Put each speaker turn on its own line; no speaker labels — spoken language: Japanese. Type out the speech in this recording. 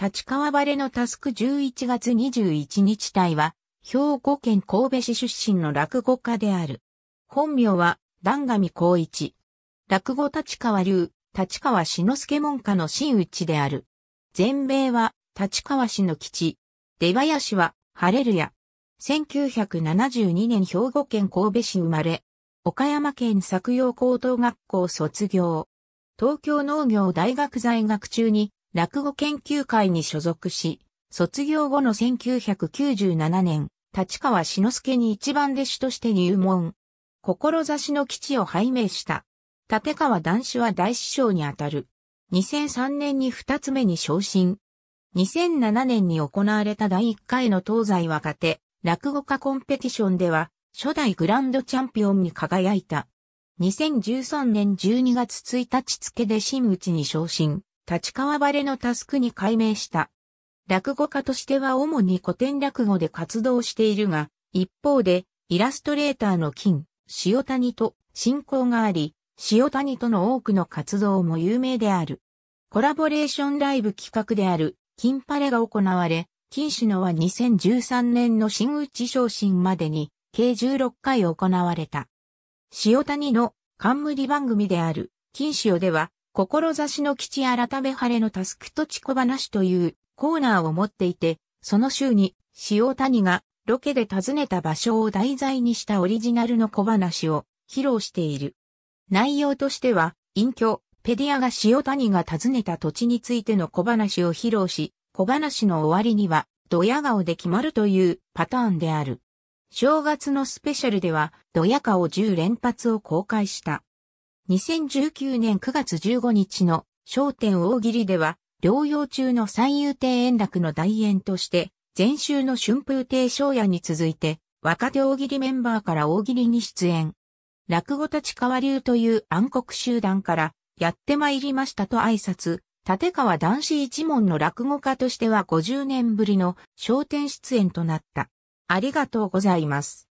立川晴れのタスク11月21日隊は、兵庫県神戸市出身の落語家である。本名は、段上光一。落語立川流、立川志之助門下の真打ちである。全米は、立川市の基地。出林は、晴れるや。1972年兵庫県神戸市生まれ。岡山県作用高等学校卒業。東京農業大学在学中に落語研究会に所属し、卒業後の1997年、立川志之助に一番弟子として入門。志の基地を拝命した。立川男子は大師匠にあたる。2003年に二つ目に昇進。2007年に行われた第1回の東西若手落語家コンペティションでは初代グランドチャンピオンに輝いた。2013年12月1日付で真打ちに昇進。立川晴れのタスクに改名した。落語家としては主に古典落語で活動しているが、一方で、イラストレーターの金、塩谷と親交があり、塩谷との多くの活動も有名である。コラボレーションライブ企画である、金パレが行われ、金氏のは2013年の新内昇進までに、計16回行われた。塩谷の冠番組である、金塩では、志の基地改め晴れのタスクと地小話というコーナーを持っていて、その週に塩谷がロケで訪ねた場所を題材にしたオリジナルの小話を披露している。内容としては、隠居、ペディアが塩谷が訪ねた土地についての小話を披露し、小話の終わりには、ドヤ顔で決まるというパターンである。正月のスペシャルでは、ドヤ顔10連発を公開した。2019年9月15日の商店大喜利では、療養中の三遊亭円楽の代演として、前週の春風亭昇也に続いて、若手大喜利メンバーから大喜利に出演。落語立川流という暗黒集団から、やって参りましたと挨拶、立川男子一門の落語家としては50年ぶりの焦点出演となった。ありがとうございます。